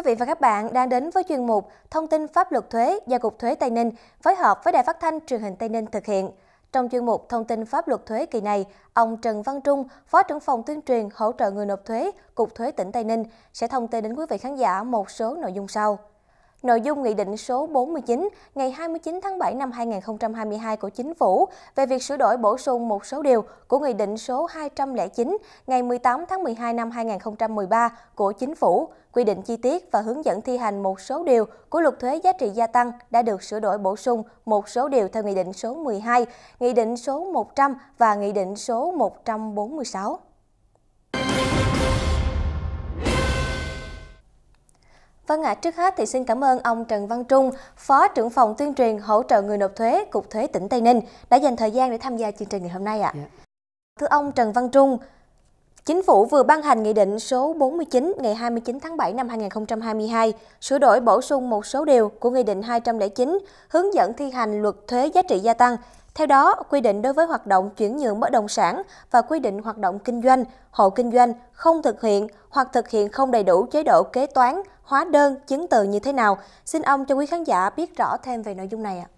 quý vị và các bạn đang đến với chuyên mục Thông tin pháp luật thuế do Cục Thuế Tây Ninh phối hợp với Đài Phát thanh Truyền hình Tây Ninh thực hiện. Trong chuyên mục Thông tin pháp luật thuế kỳ này, ông Trần Văn Trung, Phó trưởng phòng tuyên truyền hỗ trợ người nộp thuế, Cục Thuế tỉnh Tây Ninh sẽ thông tin đến quý vị khán giả một số nội dung sau. Nội dung Nghị định số 49 ngày 29 tháng 7 năm 2022 của Chính phủ về việc sửa đổi bổ sung một số điều của Nghị định số 209 ngày 18 tháng 12 năm 2013 của Chính phủ quy định chi tiết và hướng dẫn thi hành một số điều của luật thuế giá trị gia tăng đã được sửa đổi bổ sung một số điều theo Nghị định số 12, Nghị định số 100 và Nghị định số 146. Vâng ạ, à, trước hết thì xin cảm ơn ông Trần Văn Trung, Phó trưởng phòng tuyên truyền hỗ trợ người nộp thuế, Cục Thuế tỉnh Tây Ninh đã dành thời gian để tham gia chương trình ngày hôm nay ạ. À. Dạ. Yeah. Thưa ông Trần Văn Trung, Chính phủ vừa ban hành Nghị định số 49 ngày 29 tháng 7 năm 2022 sửa đổi bổ sung một số điều của Nghị định 209 hướng dẫn thi hành luật thuế giá trị gia tăng theo đó, quy định đối với hoạt động chuyển nhượng bất động sản và quy định hoạt động kinh doanh, hộ kinh doanh không thực hiện hoặc thực hiện không đầy đủ chế độ kế toán, hóa đơn, chứng từ như thế nào. Xin ông cho quý khán giả biết rõ thêm về nội dung này ạ.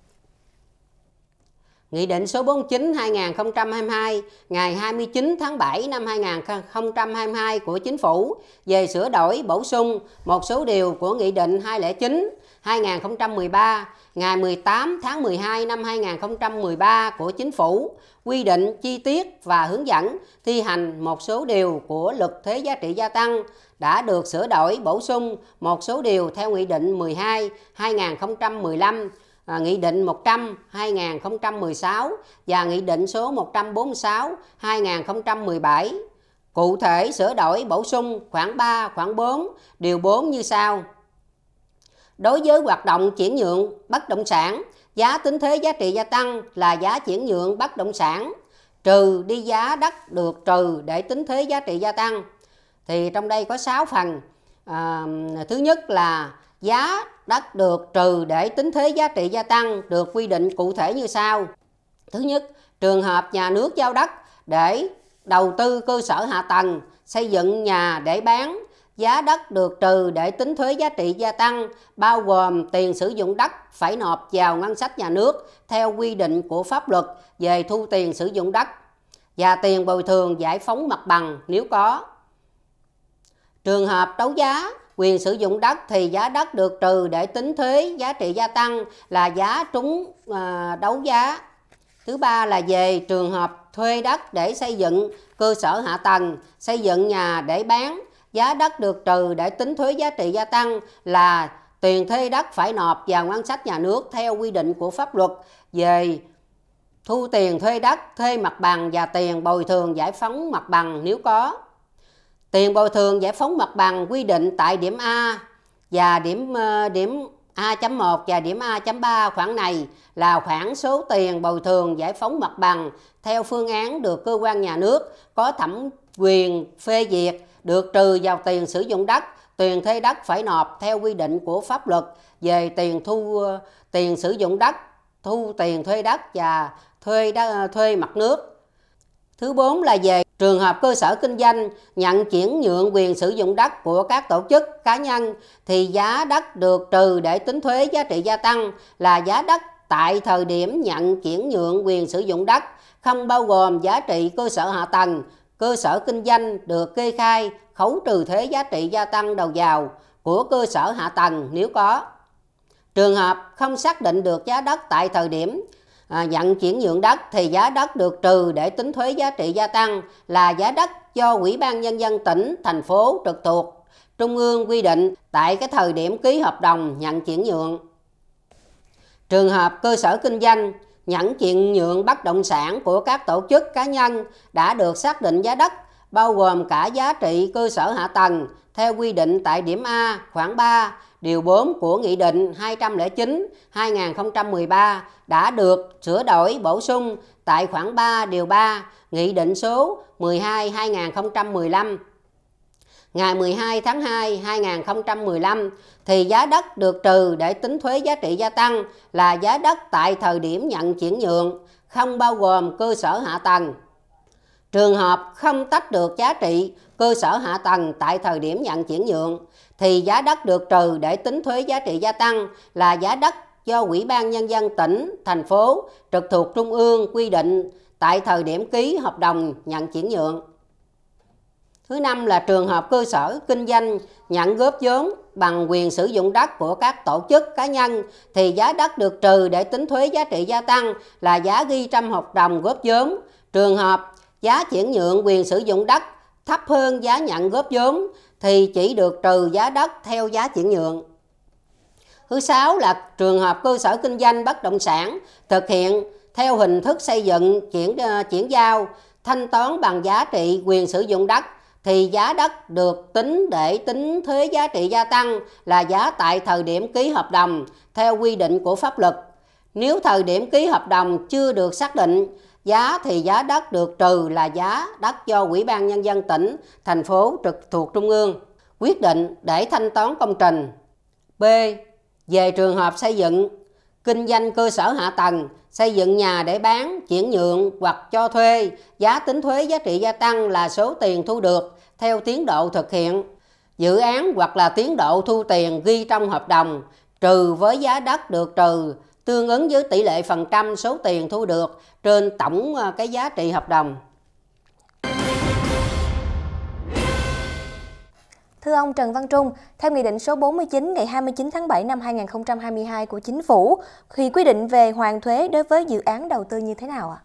Nghị định số 49 2022 ngày 29 tháng 7 năm 2022 của Chính phủ về sửa đổi bổ sung một số điều của Nghị định 209 2013 ngày 18 tháng 12 năm 2013 của Chính phủ quy định chi tiết và hướng dẫn thi hành một số điều của luật thuế giá trị gia tăng đã được sửa đổi bổ sung một số điều theo Nghị định 12 2015 à, Nghị định 100 2016 và Nghị định số 146 2017. Cụ thể sửa đổi bổ sung khoảng 3, khoảng 4, điều 4 như sau. Đối với hoạt động chuyển nhượng bất động sản, giá tính thuế giá trị gia tăng là giá chuyển nhượng bất động sản trừ đi giá đất được trừ để tính thuế giá trị gia tăng. Thì trong đây có 6 phần. À, thứ nhất là giá đất được trừ để tính thuế giá trị gia tăng được quy định cụ thể như sau. Thứ nhất, trường hợp nhà nước giao đất để đầu tư cơ sở hạ tầng, xây dựng nhà để bán, giá đất được trừ để tính thuế giá trị gia tăng, bao gồm tiền sử dụng đất phải nộp vào ngân sách nhà nước theo quy định của pháp luật về thu tiền sử dụng đất và tiền bồi thường giải phóng mặt bằng nếu có. Trường hợp đấu giá quyền sử dụng đất thì giá đất được trừ để tính thuế giá trị gia tăng là giá trúng à, đấu giá Thứ ba là về trường hợp thuê đất để xây dựng cơ sở hạ tầng, xây dựng nhà để bán, giá đất được trừ để tính thuế giá trị gia tăng là tiền thuê đất phải nộp vào ngân sách nhà nước theo quy định của pháp luật về thu tiền thuê đất, thuê mặt bằng và tiền bồi thường giải phóng mặt bằng nếu có. Tiền bồi thường giải phóng mặt bằng quy định tại điểm A và điểm ờ, điểm A.1 và điểm A.3 khoản này là khoản số tiền bồi thường giải phóng mặt bằng theo phương án được cơ quan nhà nước có thẩm quyền phê duyệt được trừ vào tiền sử dụng đất, tiền thuê đất phải nộp theo quy định của pháp luật về tiền thu ờ, tiền sử dụng đất, thu tiền thuê đất và thuê đất, thuê mặt nước. Thứ bốn là về Trường hợp cơ sở kinh doanh nhận chuyển nhượng quyền sử dụng đất của các tổ chức cá nhân thì giá đất được trừ để tính thuế giá trị gia tăng là giá đất tại thời điểm nhận chuyển nhượng quyền sử dụng đất không bao gồm giá trị cơ sở hạ tầng, cơ sở kinh doanh được kê khai khấu trừ thuế giá trị gia tăng đầu vào của cơ sở hạ tầng nếu có. Trường hợp không xác định được giá đất tại thời điểm nhận à, chuyển nhượng đất thì giá đất được trừ để tính thuế giá trị gia tăng là giá đất do Ủy ban Nhân dân tỉnh, thành phố trực thuộc Trung ương quy định tại cái thời điểm ký hợp đồng nhận chuyển nhượng. Trường hợp cơ sở kinh doanh nhận chuyển nhượng bất động sản của các tổ chức cá nhân đã được xác định giá đất bao gồm cả giá trị cơ sở hạ tầng theo quy định tại điểm A khoảng 3 điều 4 của Nghị định 209 2013 đã được sửa đổi bổ sung tại khoảng 3 điều 3 Nghị định số 12 2015 ngày 12 tháng 2 2015 thì giá đất được trừ để tính thuế giá trị gia tăng là giá đất tại thời điểm nhận chuyển nhượng không bao gồm cơ sở hạ tầng Trường hợp không tách được giá trị cơ sở hạ tầng tại thời điểm nhận chuyển nhượng thì giá đất được trừ để tính thuế giá trị gia tăng là giá đất do Ủy ban Nhân dân tỉnh, thành phố trực thuộc Trung ương quy định tại thời điểm ký hợp đồng nhận chuyển nhượng. Thứ năm là trường hợp cơ sở kinh doanh nhận góp vốn bằng quyền sử dụng đất của các tổ chức cá nhân thì giá đất được trừ để tính thuế giá trị gia tăng là giá ghi trong hợp đồng góp vốn. Trường hợp giá chuyển nhượng quyền sử dụng đất thấp hơn giá nhận góp vốn thì chỉ được trừ giá đất theo giá chuyển nhượng. Thứ sáu là trường hợp cơ sở kinh doanh bất động sản thực hiện theo hình thức xây dựng chuyển ờ, chuyển giao thanh toán bằng giá trị quyền sử dụng đất thì giá đất được tính để tính thuế giá trị gia tăng là giá tại thời điểm ký hợp đồng theo quy định của pháp luật. Nếu thời điểm ký hợp đồng chưa được xác định giá thì giá đất được trừ là giá đất do Ủy ban Nhân dân tỉnh, thành phố trực thuộc Trung ương quyết định để thanh toán công trình. B. Về trường hợp xây dựng, kinh doanh cơ sở hạ tầng, xây dựng nhà để bán, chuyển nhượng hoặc cho thuê, giá tính thuế giá trị gia tăng là số tiền thu được theo tiến độ thực hiện dự án hoặc là tiến độ thu tiền ghi trong hợp đồng trừ với giá đất được trừ tương ứng với tỷ lệ phần trăm số tiền thu được trên tổng à, cái giá trị hợp đồng. Thưa ông Trần Văn Trung, theo Nghị định số 49 ngày 29 tháng 7 năm 2022 của Chính phủ, khi quy định về hoàn thuế đối với dự án đầu tư như thế nào ạ?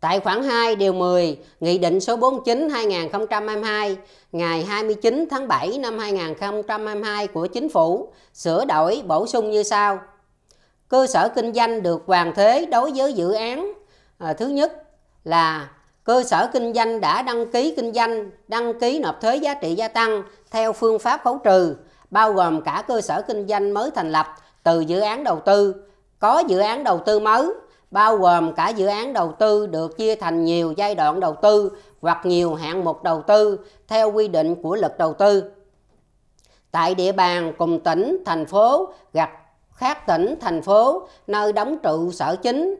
Tại khoản 2 điều 10 Nghị định số 49 2022 ngày 29 tháng 7 năm 2022 của Chính phủ sửa đổi bổ sung như sau cơ sở kinh doanh được hoàn thuế đối với dự án à, thứ nhất là cơ sở kinh doanh đã đăng ký kinh doanh đăng ký nộp thuế giá trị gia tăng theo phương pháp khấu trừ bao gồm cả cơ sở kinh doanh mới thành lập từ dự án đầu tư có dự án đầu tư mới bao gồm cả dự án đầu tư được chia thành nhiều giai đoạn đầu tư hoặc nhiều hạng mục đầu tư theo quy định của luật đầu tư tại địa bàn cùng tỉnh thành phố gặp khác tỉnh, thành phố, nơi đóng trụ sở chính,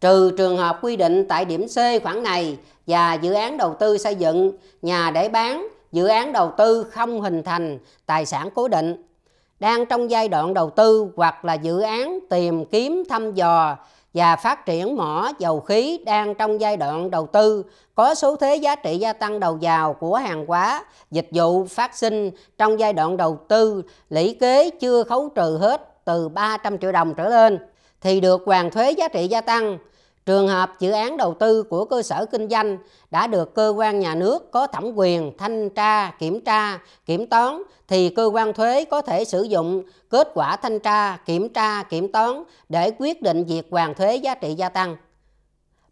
trừ trường hợp quy định tại điểm C khoản này và dự án đầu tư xây dựng, nhà để bán, dự án đầu tư không hình thành tài sản cố định, đang trong giai đoạn đầu tư hoặc là dự án tìm kiếm thăm dò và phát triển mỏ dầu khí đang trong giai đoạn đầu tư có số thuế giá trị gia tăng đầu vào của hàng hóa, dịch vụ phát sinh trong giai đoạn đầu tư lũy kế chưa khấu trừ hết từ 300 triệu đồng trở lên thì được hoàn thuế giá trị gia tăng. Trường hợp dự án đầu tư của cơ sở kinh doanh đã được cơ quan nhà nước có thẩm quyền thanh tra, kiểm tra, kiểm toán thì cơ quan thuế có thể sử dụng kết quả thanh tra, kiểm tra, kiểm toán để quyết định việc hoàn thuế giá trị gia tăng.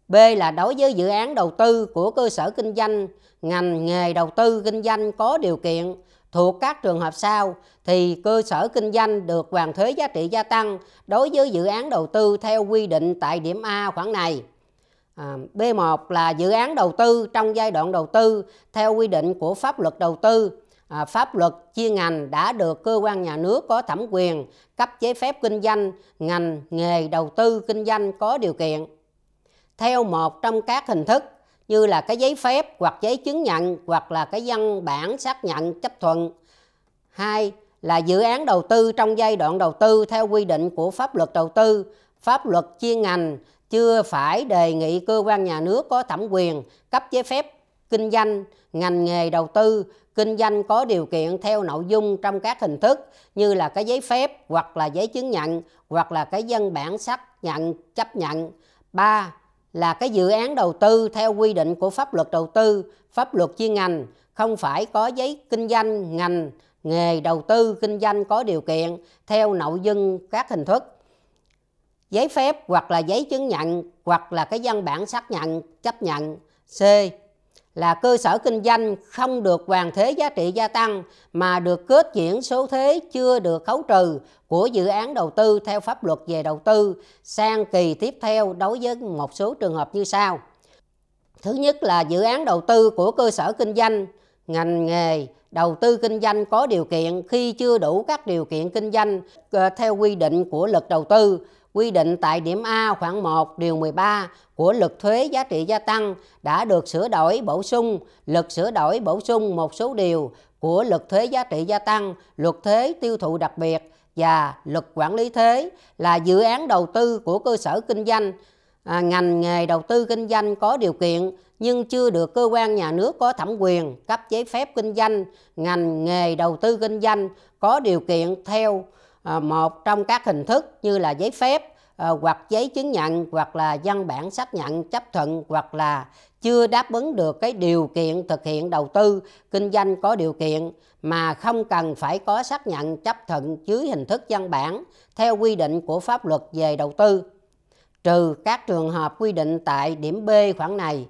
B là đối với dự án đầu tư của cơ sở kinh doanh, ngành nghề đầu tư kinh doanh có điều kiện thuộc các trường hợp sau thì cơ sở kinh doanh được hoàn thuế giá trị gia tăng đối với dự án đầu tư theo quy định tại điểm A khoản này. À, B1 là dự án đầu tư trong giai đoạn đầu tư theo quy định của pháp luật đầu tư. À, pháp luật chuyên ngành đã được cơ quan nhà nước có thẩm quyền cấp giấy phép kinh doanh ngành nghề đầu tư kinh doanh có điều kiện theo một trong các hình thức như là cái giấy phép hoặc giấy chứng nhận hoặc là cái văn bản xác nhận chấp thuận. 2 là dự án đầu tư trong giai đoạn đầu tư theo quy định của pháp luật đầu tư, pháp luật chuyên ngành chưa phải đề nghị cơ quan nhà nước có thẩm quyền cấp giấy phép kinh doanh ngành nghề đầu tư kinh doanh có điều kiện theo nội dung trong các hình thức như là cái giấy phép hoặc là giấy chứng nhận hoặc là cái văn bản xác nhận chấp nhận. 3 là cái dự án đầu tư theo quy định của pháp luật đầu tư, pháp luật chuyên ngành, không phải có giấy kinh doanh ngành, nghề đầu tư kinh doanh có điều kiện theo nội dung các hình thức. Giấy phép hoặc là giấy chứng nhận hoặc là cái văn bản xác nhận chấp nhận. C là cơ sở kinh doanh không được hoàn thế giá trị gia tăng mà được kết chuyển số thế chưa được khấu trừ của dự án đầu tư theo pháp luật về đầu tư sang kỳ tiếp theo đối với một số trường hợp như sau. Thứ nhất là dự án đầu tư của cơ sở kinh doanh, ngành nghề, đầu tư kinh doanh có điều kiện khi chưa đủ các điều kiện kinh doanh ờ, theo quy định của luật đầu tư quy định tại điểm A khoảng 1 điều 13 của Luật thuế giá trị gia tăng đã được sửa đổi bổ sung, luật sửa đổi bổ sung một số điều của Luật thuế giá trị gia tăng, Luật thuế tiêu thụ đặc biệt và Luật quản lý thuế là dự án đầu tư của cơ sở kinh doanh à, ngành nghề đầu tư kinh doanh có điều kiện nhưng chưa được cơ quan nhà nước có thẩm quyền cấp giấy phép kinh doanh ngành nghề đầu tư kinh doanh có điều kiện theo Ờ, một trong các hình thức như là giấy phép ờ, hoặc giấy chứng nhận hoặc là văn bản xác nhận chấp thuận hoặc là chưa đáp ứng được cái điều kiện thực hiện đầu tư kinh doanh có điều kiện mà không cần phải có xác nhận chấp thuận dưới hình thức văn bản theo quy định của pháp luật về đầu tư trừ các trường hợp quy định tại điểm B khoản này.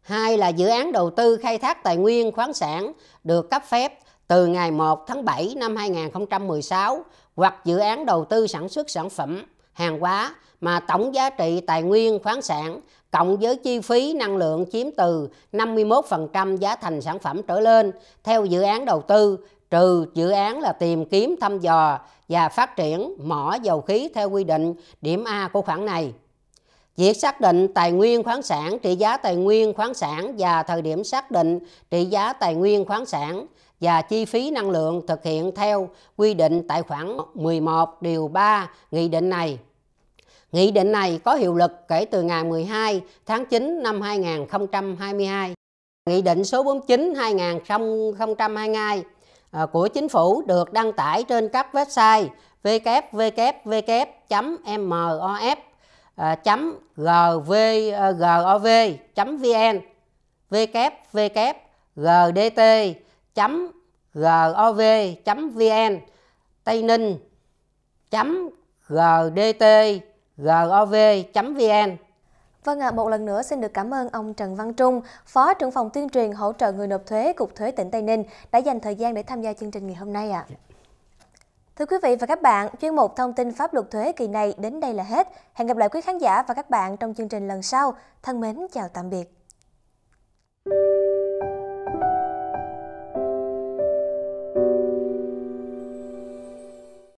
Hai là dự án đầu tư khai thác tài nguyên khoáng sản được cấp phép từ ngày 1 tháng 7 năm 2016 hoặc dự án đầu tư sản xuất sản phẩm, hàng hóa mà tổng giá trị tài nguyên khoáng sản cộng với chi phí năng lượng chiếm từ 51% giá thành sản phẩm trở lên theo dự án đầu tư trừ dự án là tìm kiếm thăm dò và phát triển mỏ dầu khí theo quy định điểm A của khoản này. Việc xác định tài nguyên khoáng sản, trị giá tài nguyên khoáng sản và thời điểm xác định trị giá tài nguyên khoáng sản và chi phí năng lượng thực hiện theo quy định tại khoản 11 điều 3 nghị định này. Nghị định này có hiệu lực kể từ ngày 12 tháng 9 năm 2022. Nghị định số 49 2022 à, của chính phủ được đăng tải trên các website www.mof.gov.vn à, à, www.gdt gov vn tây ninh gdt gov vn Vâng ạ, à, một lần nữa xin được cảm ơn ông Trần Văn Trung, Phó trưởng phòng tuyên truyền hỗ trợ người nộp thuế Cục Thuế tỉnh Tây Ninh đã dành thời gian để tham gia chương trình ngày hôm nay ạ. À. Thưa quý vị và các bạn, chuyên mục thông tin pháp luật thuế kỳ này đến đây là hết. Hẹn gặp lại quý khán giả và các bạn trong chương trình lần sau. Thân mến, chào tạm biệt.